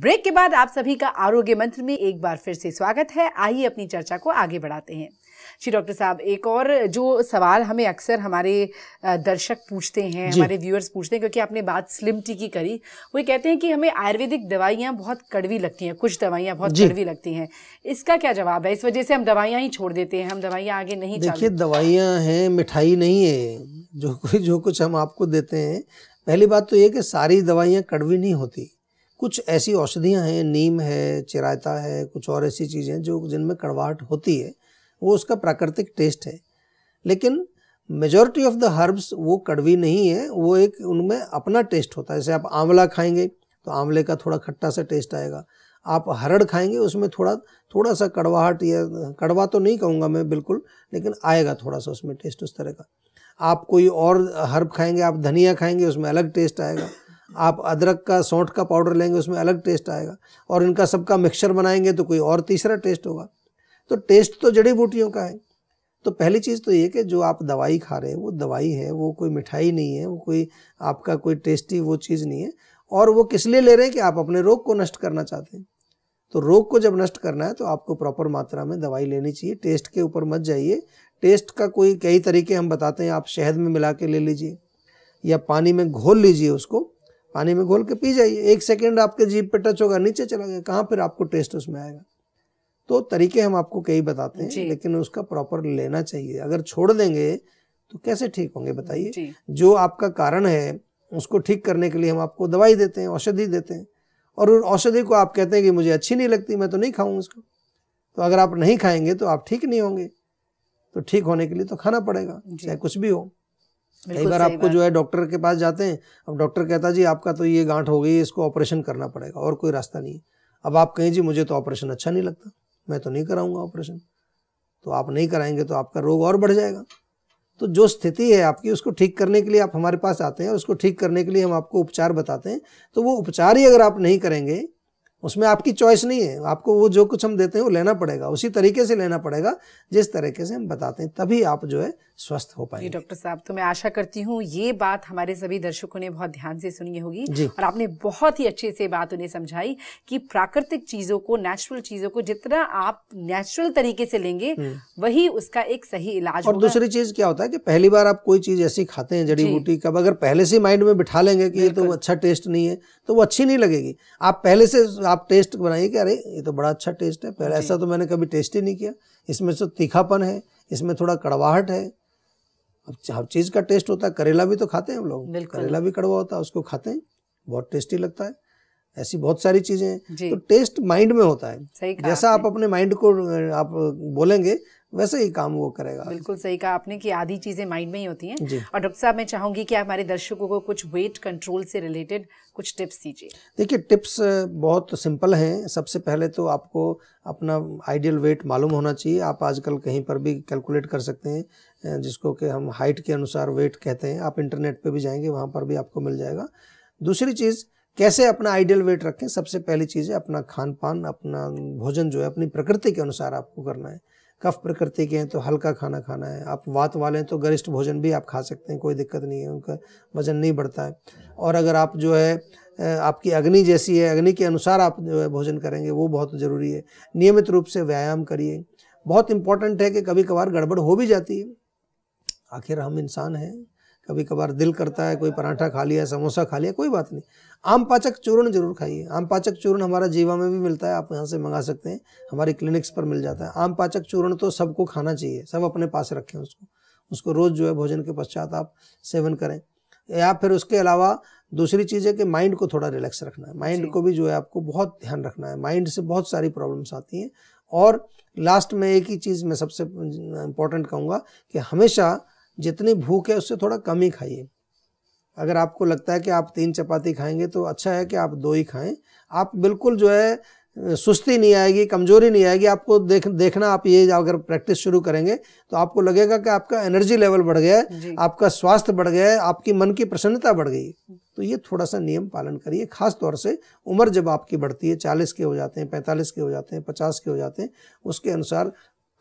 Break के बाद आप सभी का आरोग्य मंत्र में एक बार फिर से स्वागत है आइए अपनी चर्चा को आगे बढ़ाते हैं श्री डॉक्टर साहब एक और जो सवाल हमें अक्सर हमारे दर्शक पूछते हैं हमारे व्यूअर्स पूछते हैं क्योंकि आपने बात स्लिम टी की करी वो कहते हैं कि हमें आयुर्वेदिक दवाइयाँ बहुत कड़वी लगती हैं कुछ दवाइयाँ बहुत कड़वी लगती हैं इसका क्या जवाब है इस वजह से हम दवाइयाँ ही छोड़ देते हैं हम दवाइयाँ आगे नहीं देखिए दवाइयाँ हैं मिठाई नहीं है जो जो कुछ हम आपको देते हैं पहली बात तो ये कि सारी दवाइयाँ कड़वी नहीं होती कुछ ऐसी औषधियाँ हैं नीम है चिरायता है कुछ और ऐसी चीज़ें जो जिनमें कड़वाहट होती है वो उसका प्राकृतिक टेस्ट है लेकिन मेजॉरिटी ऑफ द हर्ब्स वो कड़वी नहीं है वो एक उनमें अपना टेस्ट होता है जैसे आप आंवला खाएंगे तो आंवले का थोड़ा खट्टा सा टेस्ट आएगा आप हरड़ खाएंगे उसमें थोड़ा थोड़ा सा कड़वाहट या कड़वा तो नहीं कहूँगा मैं बिल्कुल लेकिन आएगा थोड़ा सा उसमें टेस्ट उस तरह का आप कोई और हर्ब खाएंगे आप धनिया खाएंगे उसमें अलग टेस्ट आएगा आप अदरक का सौंठ का पाउडर लेंगे उसमें अलग टेस्ट आएगा और इनका सबका मिक्सचर बनाएंगे तो कोई और तीसरा टेस्ट होगा तो टेस्ट तो जड़ी बूटियों का है तो पहली चीज़ तो ये कि जो आप दवाई खा रहे हैं वो दवाई है वो कोई मिठाई नहीं है वो कोई आपका कोई टेस्टी वो चीज़ नहीं है और वो किस लिए ले रहे हैं कि आप अपने रोग को नष्ट करना चाहते हैं तो रोग को जब नष्ट करना है तो आपको प्रॉपर मात्रा में दवाई लेनी चाहिए टेस्ट के ऊपर मत जाइए टेस्ट का कोई कई तरीके हम बताते हैं आप शहद में मिला के ले लीजिए या पानी में घोल लीजिए उसको पानी में घोल के पी जाइए एक सेकेंड आपके जीप पे टच होगा नीचे चला गया कहाँ फिर आपको टेस्ट उसमें आएगा तो तरीके हम आपको कई बताते हैं लेकिन उसका प्रॉपर लेना चाहिए अगर छोड़ देंगे तो कैसे ठीक होंगे बताइए जो आपका कारण है उसको ठीक करने के लिए हम आपको दवाई देते हैं औषधि देते हैं और औषधि को आप कहते हैं कि मुझे अच्छी नहीं लगती मैं तो नहीं खाऊंगा इसको तो अगर आप नहीं खाएंगे तो आप ठीक नहीं होंगे तो ठीक होने के लिए तो खाना पड़ेगा चाहे कुछ भी हो कई बार आपको जो है डॉक्टर के पास जाते हैं अब डॉक्टर कहता जी आपका तो ये गांठ हो गई इसको ऑपरेशन करना पड़ेगा और कोई रास्ता नहीं है अब आप कहें जी मुझे तो ऑपरेशन अच्छा नहीं लगता मैं तो नहीं कराऊंगा ऑपरेशन तो आप नहीं कराएंगे तो आपका रोग और बढ़ जाएगा तो जो स्थिति है आपकी उसको ठीक करने के लिए आप हमारे पास आते हैं उसको ठीक करने के लिए हम आपको उपचार बताते हैं तो वो उपचार ही अगर आप नहीं करेंगे उसमें आपकी चॉइस नहीं है आपको वो जो कुछ हम देते हैं वो लेना पड़ेगा उसी तरीके से लेना पड़ेगा जिस तरीके से हम बताते हैं तभी आप जो है स्वस्थ हो पाएंगे डॉक्टर साहब तो मैं आशा करती हूँ ये बात हमारे सभी दर्शकों ने बहुत ध्यान से सुनी होगी और आपने बहुत ही अच्छे से बात उन्हें समझाई कि प्राकृतिक चीज़ों को नेचुरल चीज़ों को जितना आप नेचुरल तरीके से लेंगे हम्म। वही उसका एक सही इलाज और दूसरी चीज़ क्या होता है कि पहली बार आप कोई चीज़ ऐसी खाते हैं जड़ी बूटी कब अगर पहले से माइंड में बिठा लेंगे कि ये तो अच्छा टेस्ट नहीं है तो वो अच्छी नहीं लगेगी आप पहले से आप टेस्ट बनाइए कि अरे ये तो बड़ा अच्छा टेस्ट है पहले ऐसा तो मैंने कभी टेस्ट ही नहीं किया इसमें तो तीखापन है इसमें थोड़ा कड़वाहट है अब हर चीज़ का टेस्ट होता है करेला भी तो खाते हैं हम लोग करेला भी कड़वा होता है उसको खाते हैं बहुत टेस्टी लगता है ऐसी बहुत सारी चीजें हैं तो टेस्ट माइंड में होता है जैसा आप अपने माइंड को आप बोलेंगे वैसे ही काम वो करेगा बिल्कुल सही कहा आपने कि आधी चीज़ें माइंड में ही होती हैं और डॉक्टर साहब मैं चाहूंगी कि आप हमारे दर्शकों को कुछ वेट कंट्रोल से रिलेटेड कुछ टिप्स दीजिए देखिए टिप्स बहुत सिंपल हैं सबसे पहले तो आपको अपना आइडियल वेट मालूम होना चाहिए आप आजकल कहीं पर भी कैलकुलेट कर सकते हैं जिसको कि हम हाइट के अनुसार वेट कहते हैं आप इंटरनेट पर भी जाएंगे वहाँ पर भी आपको मिल जाएगा दूसरी चीज़ कैसे अपना आइडियल वेट रखें सबसे पहली चीज़ है अपना खान पान अपना भोजन जो है अपनी प्रकृति के अनुसार आपको करना है कफ प्रकृति के हैं तो हल्का खाना खाना है आप वात वाले हैं तो गरिष्ठ भोजन भी आप खा सकते हैं कोई दिक्कत नहीं है उनका वजन नहीं बढ़ता है और अगर आप जो है आपकी अग्नि जैसी है अग्नि के अनुसार आप जो है भोजन करेंगे वो बहुत ज़रूरी है नियमित रूप से व्यायाम करिए बहुत इंपॉर्टेंट है कि कभी कभार गड़बड़ हो भी जाती है आखिर हम इंसान हैं कभी कभार दिल करता है कोई पराठा खा लिया समोसा खा लिया कोई बात नहीं आम पाचक चूर्ण जरूर खाइए आम पाचक चूर्ण हमारा जीवा में भी मिलता है आप यहाँ से मंगा सकते हैं हमारे क्लिनिक्स पर मिल जाता है आम पाचक चूर्ण तो सबको खाना चाहिए सब अपने पास रखें उसको उसको रोज़ जो है भोजन के पश्चात आप सेवन करें या फिर उसके अलावा दूसरी चीज़ है कि माइंड को थोड़ा रिलैक्स रखना है माइंड को भी जो है आपको बहुत ध्यान रखना है माइंड से बहुत सारी प्रॉब्लम्स आती हैं और लास्ट में एक ही चीज़ मैं सबसे इम्पोर्टेंट कहूँगा कि हमेशा जितनी भूख है उससे थोड़ा कम ही खाइए अगर आपको लगता है कि आप तीन चपाती खाएंगे तो अच्छा है कि आप दो ही खाएं आप बिल्कुल जो है सुस्ती नहीं आएगी कमजोरी नहीं आएगी आपको देख देखना आप ये अगर प्रैक्टिस शुरू करेंगे तो आपको लगेगा कि आपका एनर्जी लेवल बढ़ गया है आपका स्वास्थ्य बढ़ गया है आपकी मन की प्रसन्नता बढ़ गई तो ये थोड़ा सा नियम पालन करिए खास तौर से उम्र जब आपकी बढ़ती है चालीस के हो जाते हैं पैंतालीस के हो जाते हैं पचास के हो जाते हैं उसके अनुसार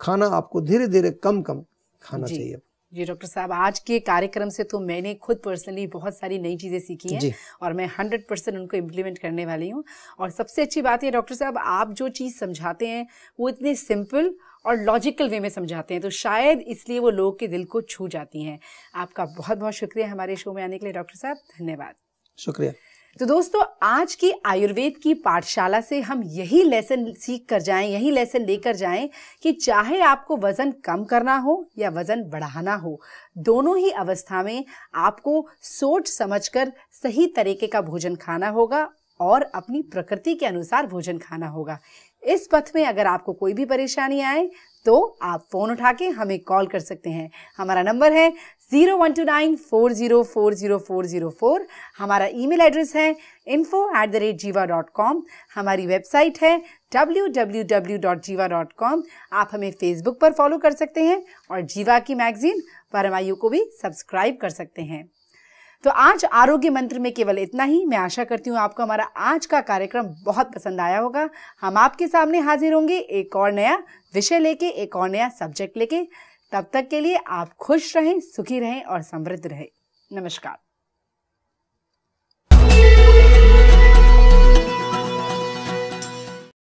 खाना आपको धीरे धीरे कम कम खाना चाहिए जी डॉक्टर साहब आज के कार्यक्रम से तो मैंने खुद पर्सनली बहुत सारी नई चीज़ें सीखी हैं और मैं हंड्रेड परसेंट उनको इम्प्लीमेंट करने वाली हूँ और सबसे अच्छी बात है डॉक्टर साहब आप जो चीज़ समझाते हैं वो इतने सिंपल और लॉजिकल वे में समझाते हैं तो शायद इसलिए वो लोग के दिल को छू जाती हैं आपका बहुत बहुत शुक्रिया हमारे शो में आने के लिए डॉक्टर साहब धन्यवाद शुक्रिया तो दोस्तों आज की आयुर्वेद की पाठशाला से हम यही लेसन सीख कर जाएं यही लेसन लेकर जाएं कि चाहे आपको वज़न कम करना हो या वज़न बढ़ाना हो दोनों ही अवस्था में आपको सोच समझकर सही तरीके का भोजन खाना होगा और अपनी प्रकृति के अनुसार भोजन खाना होगा इस पथ में अगर आपको कोई भी परेशानी आए तो आप फ़ोन उठा के हमें कॉल कर सकते हैं हमारा नंबर है zero one two nine four zero four zero four zero four हमारा ईमेल एड्रेस है info at the rate Jiva dot com हमारी वेबसाइट है W W W dot Jiva dot com आप हमें फेसबुक पर फॉलो कर सकते हैं और जीवा की मैगज़ीन परमायु को भी सब्सक्राइब कर सकते हैं तो आज आरोग्य मंत्र में केवल इतना ही मैं आशा करती हूँ आपको हमारा आज का कार्यक्रम बहुत पसंद आया होगा हम आपके सामने हाजिर होंगे एक और नया विषय लेके एक और नया सब्जेक्ट लेके तब तक के लिए आप खुश रहें सुखी रहें और समृद्ध रहें नमस्कार